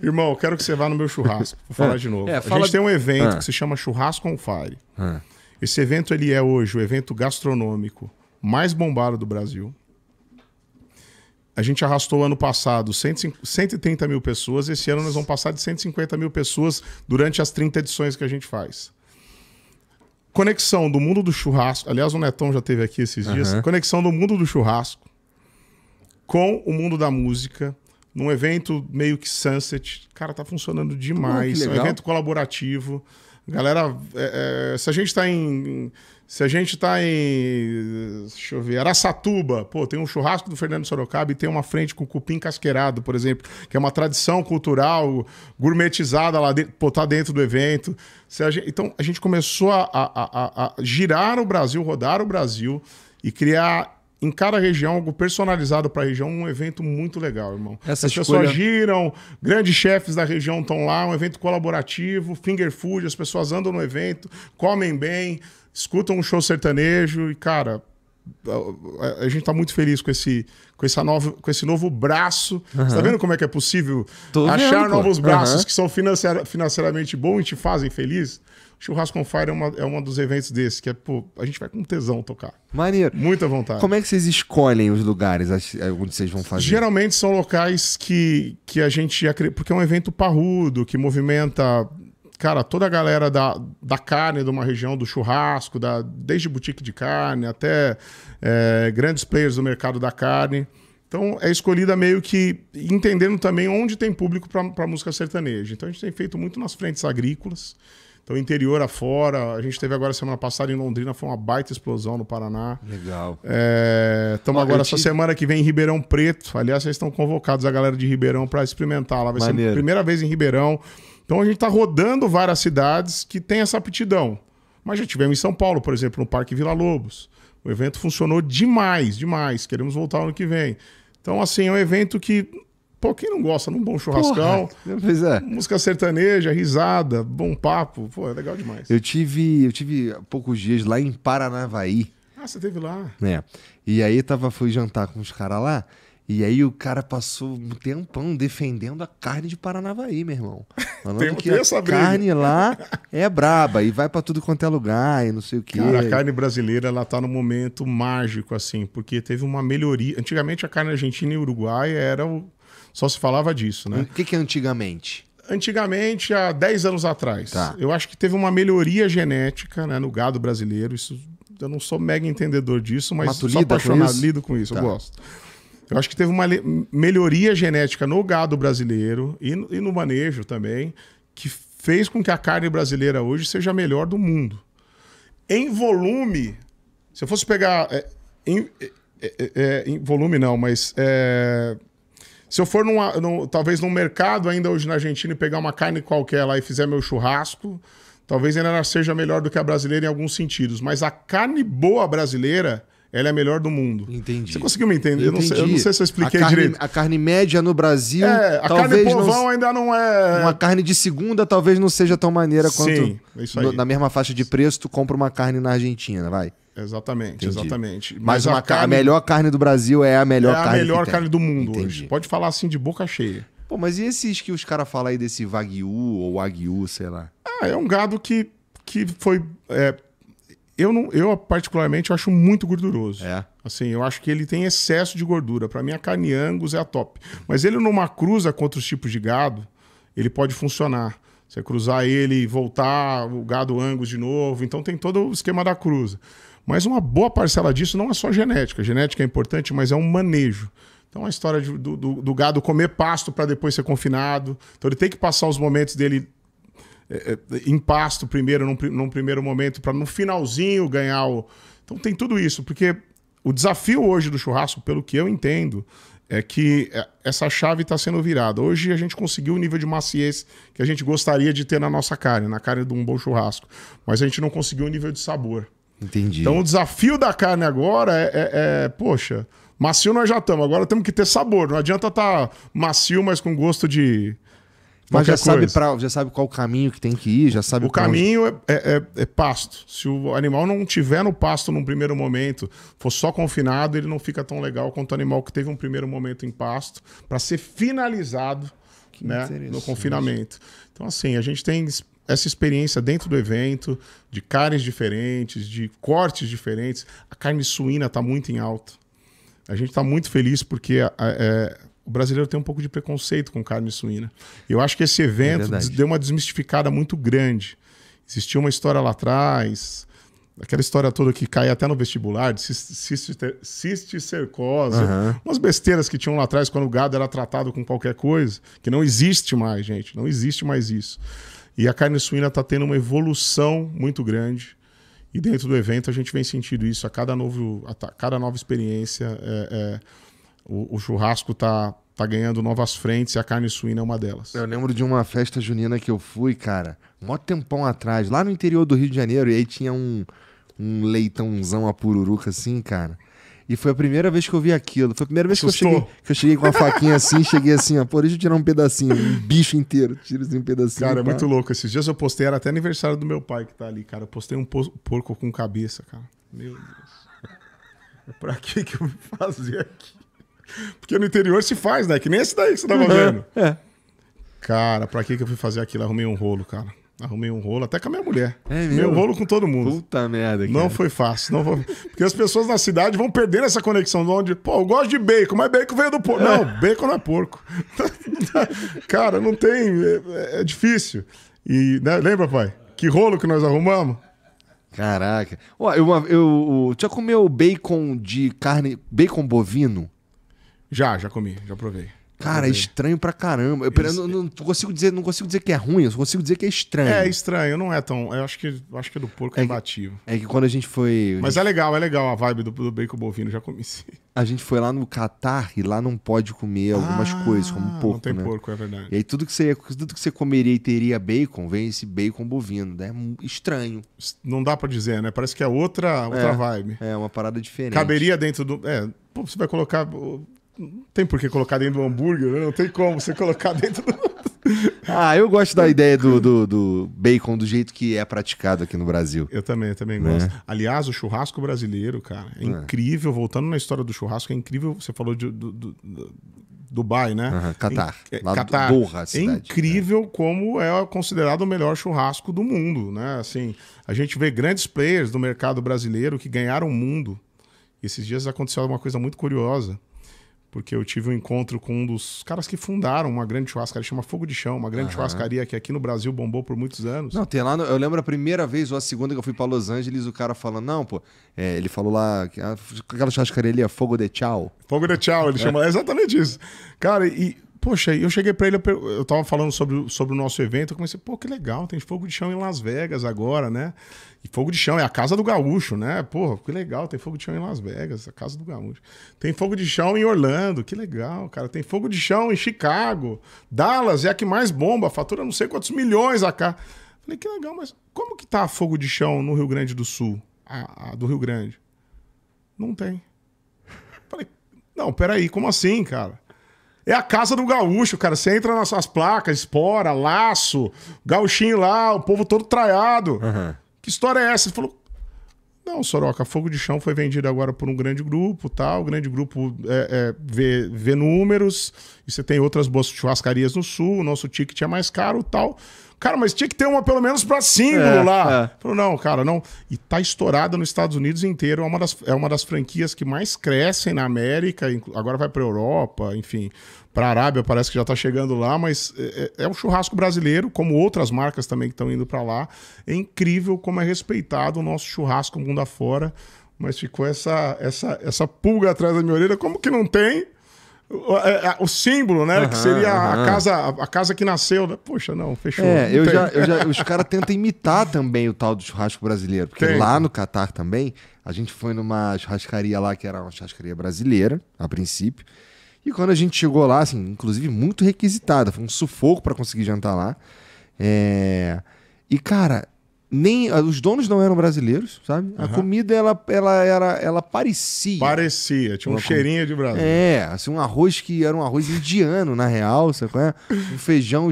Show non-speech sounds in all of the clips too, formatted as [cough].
Irmão, eu quero que você vá no meu churrasco. Vou falar [laughs] é. de novo. É, fala... A gente tem um evento ah. que se chama Churrasco on Fire. Ah. Esse evento ele é hoje o evento gastronômico mais bombado do Brasil. A gente arrastou ano passado 130 mil pessoas. Esse ano nós vamos passar de 150 mil pessoas durante as 30 edições que a gente faz. Conexão do mundo do churrasco. Aliás, o Netão já teve aqui esses dias. Uhum. Conexão do mundo do churrasco com o mundo da música, num evento meio que sunset. Cara, tá funcionando demais. é um evento colaborativo. Galera, é, é, se a gente tá em. Se a gente tá em. Deixa eu ver, Araçatuba, pô, tem um churrasco do Fernando Sorocaba e tem uma frente com cupim casqueirado, por exemplo, que é uma tradição cultural gourmetizada lá dentro, pô, tá dentro do evento. A gente, então, a gente começou a, a, a, a girar o Brasil, rodar o Brasil e criar em cada região, algo personalizado para a região, um evento muito legal, irmão. Essa as escolha... pessoas giram, grandes chefes da região estão lá, um evento colaborativo, finger food, as pessoas andam no evento, comem bem, escutam um show sertanejo e, cara, a, a gente está muito feliz com esse, com, essa nova, com esse novo braço. Uhum. tá vendo como é que é possível Tô achar vendo, novos pô. braços uhum. que são financeiramente bons e te fazem feliz? Churrasco on Fire é uma, é uma dos eventos desses, que é, pô, a gente vai com tesão tocar. Maneiro. Muita vontade. Como é que vocês escolhem os lugares eh, onde vocês vão fazer? Geralmente são locais que, que a gente... Porque é um evento parrudo, que movimenta cara, toda a galera da, da carne de uma região, do churrasco, da, desde boutique de carne até é, grandes players do mercado da carne. Então é escolhida meio que entendendo também onde tem público para música sertaneja. Então a gente tem feito muito nas frentes agrícolas. Então, interior afora. A gente teve agora semana passada em Londrina, foi uma baita explosão no Paraná. Legal. Estamos é, agora essa semana que vem em Ribeirão Preto. Aliás, vocês estão convocados a galera de Ribeirão para experimentar. Lá vai Maneiro. ser a primeira vez em Ribeirão. Então a gente está rodando várias cidades que tem essa aptidão. Mas já tivemos em São Paulo, por exemplo, no Parque Vila Lobos. O evento funcionou demais, demais. Queremos voltar ano que vem. Então, assim, é um evento que Pô, quem não gosta num bom churrascão? Porra, pois é. Música sertaneja, risada, bom papo. Pô, é legal demais. Eu tive, eu tive há poucos dias lá em Paranavaí. Ah, você teve lá? É. E aí tava, fui jantar com os caras lá. E aí o cara passou um tempão defendendo a carne de Paranavaí, meu irmão. [laughs] Falando tem, que tem a carne briga. lá é braba e vai para tudo quanto é lugar e não sei o quê. Cara, a carne brasileira ela tá num momento mágico assim, porque teve uma melhoria. Antigamente a carne argentina e uruguaia era o só se falava disso, né? O que, que é antigamente? Antigamente, há 10 anos atrás, tá. eu acho que teve uma melhoria genética né, no gado brasileiro. Isso, eu não sou mega entendedor disso, mas, sou apaixonado, com lido com isso, tá. eu gosto. Eu acho que teve uma melhoria genética no gado brasileiro e no, e no, manejo também, que fez com que a carne brasileira hoje seja a melhor do mundo. Em volume, se eu fosse pegar. É, em, é, é, é, é em, volume não, mas é, se eu for numa, num, talvez num mercado ainda hoje na Argentina e pegar uma carne qualquer lá e fizer meu churrasco, talvez ainda seja melhor do que a brasileira em alguns sentidos. Mas a carne boa brasileira, ela é a melhor do mundo. Entendi. Você conseguiu me entender? Eu não, sei, eu não, sei, se eu expliquei a carne, direito. A carne média no Brasil. É, a talvez carne povão não, ainda não é. Uma carne de segunda talvez não seja tão maneira quanto. Sim, é isso aí. No, na mesma faixa de preço, tu compra uma carne na Argentina, vai. Exatamente, Entendi. exatamente. Mas, Mas a, carne... a, melhor carne do Brasil é a melhor carne. É a carne melhor carne do mundo Entendi. hoje. Pode falar assim de boca cheia. Pô, mas e esses que os caras falam aí desse Wagyu ou Wagyu, sei lá? Ah, é um gado que, que foi... É, eu, não, eu, particularmente, eu acho muito gorduroso. É? Assim, eu acho que ele tem excesso de gordura. Para mim, a carne Angus é a top. Mas ele numa cruza contra os tipos de gado, ele pode funcionar. Você cruzar ele e voltar o gado Angus de novo. Então tem todo o esquema da cruza. Mas uma boa parcela disso não é só genética. Genética é importante, mas é um manejo. Então a história de, do, do, do, gado comer pasto para depois ser confinado. Então ele tem que passar os momentos dele é, é, em pasto primeiro, num, num primeiro momento, para no finalzinho ganhar o. Então tem tudo isso, porque o desafio hoje do churrasco, pelo que eu entendo, é que é, essa chave está sendo virada. Hoje a gente conseguiu o nível de maciez que a gente gostaria de ter na nossa carne, na carne de um bom churrasco, mas a gente não conseguiu o nível de sabor. Entendi. Então o desafio da carne agora é, é, é poxa, macio nós já estamos, agora temos que ter sabor. Não adianta estar tá macio, mas com gosto de. Mas já sabe, pra, já sabe qual o caminho que tem que ir, já sabe. O caminho onde... É, é, é, é, pasto. Se o animal não tiver no pasto num primeiro momento, for só confinado, ele não fica tão legal quanto o animal que teve um primeiro momento em pasto para ser finalizado né, no confinamento. Então assim, a gente tem essa experiência dentro do evento, de carnes diferentes, de cortes diferentes. A carne suína está muito em alta. A gente está muito feliz porque a, a, a, é, o brasileiro tem um pouco de preconceito com carne suína. Eu acho que esse evento é deu uma desmistificada muito grande. Existia uma história lá atrás, aquela história toda que caía até no vestibular, de cisticercose, uhum. umas besteiras que tinham lá atrás quando o gado era tratado com qualquer coisa, que não existe mais, gente, não existe mais isso. E a carne suína está tendo uma evolução muito grande. E dentro do evento a gente vem sentindo isso. A cada, novo, a cada nova experiência, é, é, o, o, churrasco está tá ganhando novas frentes e a carne suína é uma delas. Eu lembro de uma festa junina que eu fui, cara, mó tempão atrás, lá no interior do Rio de Janeiro, e aí tinha um, um leitãozão a pururuca assim, cara. E foi a primeira vez que eu vi aquilo. Foi a primeira vez que eu, cheguei, que eu, cheguei, com uma faquinha assim, cheguei assim, ó, por isso tirar um pedacinho, um bicho inteiro, tira assim um pedacinho. Cara, é muito louco. Esses dias eu postei, era até aniversário do meu pai que tá ali, cara. Eu postei um porco com cabeça, cara. Meu Deus. É pra que que eu vou fazer aqui? Porque no interior se faz, né? Que nem esse daí que você tava é, vendo. é. Cara, pra que que eu fui fazer aquilo? Arrumei um rolo, cara. Arrumei um rolo, até com a minha mulher. É mesmo? Meu rolo com todo mundo. Puta merda. Cara. Não foi fácil. Não foi... Porque as pessoas na cidade vão perder essa conexão de onde, pô, eu gosto de bacon, mas bacon veio do porco. É. Não, bacon não é porco. [laughs] cara, não tem. É, é difícil. E né? lembra, pai? Que rolo que nós arrumamos? Caraca. Ó, eu, eu, eu, já comeu bacon de carne, bacon bovino? Já, já comi, já provei. Cara, é estranho pra caramba. Eu, não, não consigo dizer, não consigo dizer que é ruim, eu consigo dizer que é estranho. É estranho, não é tão. Eu acho que, eu acho que do porco é, é É que quando a gente foi. Mas gente... é legal, é legal a vibe do, do bacon bovino, já comi sim. A gente foi lá no Catar e lá não pode comer algumas ah, coisas, como porco. Não tem né? porco, é verdade. E aí tudo que, você, tudo que você comeria e teria bacon, vem esse bacon bovino. É né? Hum, estranho. Não dá pra dizer, né? Parece que é outra, outra é, vibe. É, uma parada diferente. Caberia dentro do. É, pô, você vai colocar não tem por que colocar dentro do hambúrguer, né? não tem como você colocar dentro do... [laughs] ah, eu gosto da ideia do, do, do, bacon do jeito que é praticado aqui no Brasil. Eu também, eu também né? gosto. Aliás, o churrasco brasileiro, cara, é, é, incrível. Voltando na história do churrasco, é incrível. Você falou de, do, do, do Dubai, né? Uhum, Catar. É, é incrível né? como é considerado o melhor churrasco do mundo, né? Assim, a gente vê grandes players do mercado brasileiro que ganharam o mundo. E esses dias aconteceu uma coisa muito curiosa porque eu tive um encontro com um dos caras que fundaram uma grande churrascaria, chama Fogo de Chão, uma grande uhum. churrascaria que aqui no Brasil bombou por muitos anos. Não, tem lá, eu lembro a primeira vez ou a segunda que eu fui para Los Angeles, o cara falando, não, pô, é, ele falou lá, ah, aquela churrascaria ali é Fogo de Tchau. Fogo de Tchau, ele é. chama, é exatamente isso. Cara, e Poxa, eu cheguei para ele, eu estava falando sobre, sobre o nosso evento, eu comecei, pô, que legal, tem fogo de chão em Las Vegas agora, né? E fogo de chão é a casa do gaúcho, né? Porra, que legal, tem fogo de chão em Las Vegas, a casa do gaúcho. Tem fogo de chão em Orlando, que legal, cara. Tem fogo de chão em Chicago. Dallas é a que mais bomba, fatura não sei quantos milhões a cá. Falei, que legal, mas como que tá fogo de chão no Rio Grande do Sul? A, a do Rio Grande? Não tem. Falei, não, peraí, como assim, cara? É a casa do gaúcho, cara. Você entra nas suas placas, espora, laço, gauchinho lá, o povo todo traiado. Uhum. Que história é essa? Ele falou, não, Soroca, Fogo de Chão foi vendido agora por um grande grupo, tal. O grande grupo é, é, vê, vê números, e você tem outras boas churrascarias no sul, o nosso ticket é mais caro, tal. Cara, mas tinha que ter uma pelo menos para símbolo é, lá. É. Falou, não, cara, não. E tá estourada nos Estados Unidos inteiro. É uma das, é uma das franquias que mais crescem na América. Agora vai para Europa, enfim. Para Arábia parece que já tá chegando lá, mas é, é, é um churrasco brasileiro, como outras marcas também que estão indo para lá. É incrível como é respeitado o nosso churrasco mundo afora. Mas ficou essa, essa, essa pulga atrás da minha orelha. Como que não tem? o, é, é, o símbolo, né? Uhum, que seria uhum. a, casa, a casa que nasceu. Né? Poxa, não, fechou. É, não eu, já, eu já, [laughs] os caras tentam imitar também o tal do churrasco brasileiro. Porque tem. lá no Catar também, a gente foi numa churrascaria lá que era uma churrascaria brasileira, a princípio. E quando a gente chegou lá, assim, inclusive muito requisitada, foi um sufoco para conseguir jantar lá. É... E, cara, nem ah, os donos não eram brasileiros, sabe? A comida ela, ela era ela parecia. Parecia, tinha um cheirinho de Brasil. É, assim um arroz que era um arroz indiano na real, sabe qual é? Um feijão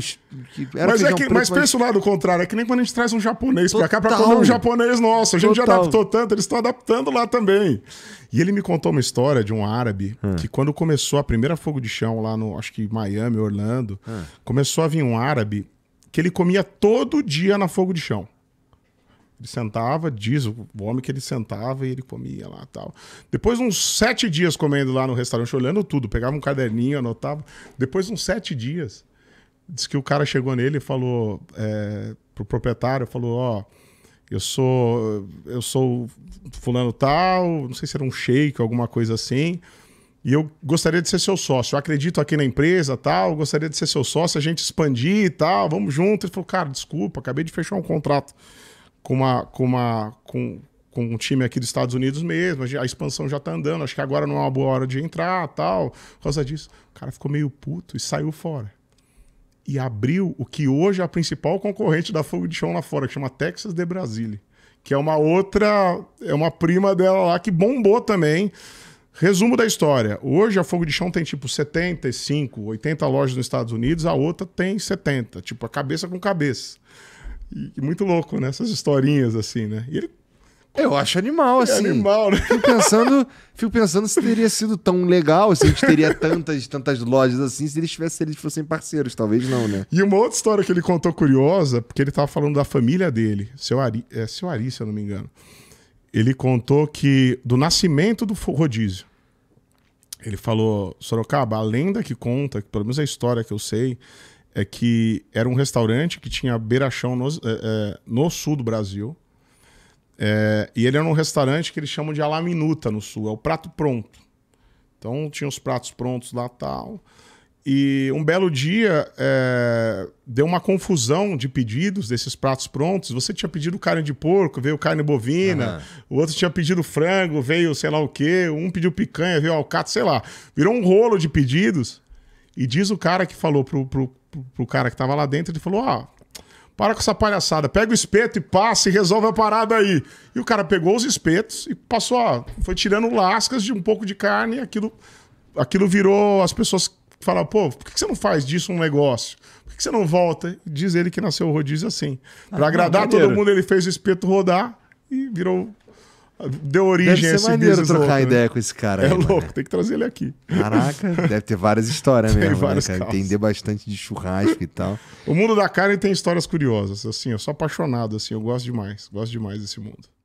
que era Mas é feijão é que, preto, mas, mas pensa o lado contrário, é que nem quando a gente traz um japonês Total. pra cá pra comer um japonês nosso, a gente Total. já adaptou tanto, eles estão adaptando lá também. E ele me contou uma história de um árabe hum. que quando começou a primeira fogo de chão lá no, acho que Miami, Orlando, hum. começou a vir um árabe que ele comia todo dia na fogo de chão. Ele sentava, diz o homem que ele sentava e ele comia lá tal. Depois, uns sete dias comendo lá no restaurante, olhando tudo, pegava um caderninho, anotava. Depois, uns sete dias, diz que o cara chegou nele e falou é, pro proprietário, falou, ó, eu sou eu sou fulano tal, não sei se era um shake, alguma coisa assim, e eu gostaria de ser seu sócio. Eu acredito aqui na empresa, tal, gostaria de ser seu sócio, a gente expandir e tal, vamos junto. Ele falou, cara, desculpa, acabei de fechar um contrato com uma, com uma, com, com um time aqui dos Estados Unidos mesmo, a expansão já tá andando, acho que agora não é uma boa hora de entrar, tal. Por causa disso, o cara ficou meio puto e saiu fora. E abriu o que hoje é a principal concorrente da Fogo de Chão lá fora, que chama Texas de Brasília, que é uma outra, é uma prima dela lá que bombou também. Resumo da história. Hoje a Fogo de Chão tem tipo 75, 80 lojas nos Estados Unidos, a outra tem 70, tipo a cabeça com cabeça. E muito louco, né? Essas historinhas assim, né? E ele eu acho animal, é assim. É animal, né? Fico pensando, fico pensando se teria sido tão legal, se a gente teria tantas, tantas lojas assim, se eles tivessem, se eles fossem parceiros, talvez não, né? E uma outra história que ele contou curiosa, porque ele tava falando da família dele, seu Ari, é, seu Ari, se eu não me engano. Ele contou que do nascimento do rodízio. Ele falou, Sorocaba, a lenda que conta, pelo menos a história que eu sei, é que era um restaurante que tinha beirachão no, é, é, no sul do Brasil. É, e ele era um restaurante que eles chamam de alaminuta no sul, é o prato pronto. Então tinha os pratos prontos lá tal. E um belo dia é, deu uma confusão de pedidos desses pratos prontos. Você tinha pedido carne de porco, veio carne bovina, uhum. o outro tinha pedido frango, veio sei lá o quê, um pediu picanha, veio alcatra, sei lá. Virou um rolo de pedidos. E diz o cara que falou pro, pro, pro, pro cara que tava lá dentro, ele falou, ó, oh, para com essa palhaçada, pega o espeto e passa e resolve a parada aí. E o cara pegou os espetos e passou, ó, foi tirando lascas de um pouco de carne e aquilo, aquilo virou, as pessoas falaram, pô, por que você não faz disso um negócio? Por que você não volta? Diz ele que nasceu o rodízio assim. Ah, para agradar todo mundo, ele fez o espeto rodar e virou deu origem deve ser a maneiro trocar né? ideia com esse cara. É aí, louco, mano. tem que trazer ele aqui. Caraca, [laughs] deve ter várias histórias tem mesmo, várias né, cara? Entender bastante de churrasco e tal. O mundo da carne tem histórias curiosas, assim, eu sou apaixonado, assim, eu gosto demais, gosto demais desse mundo.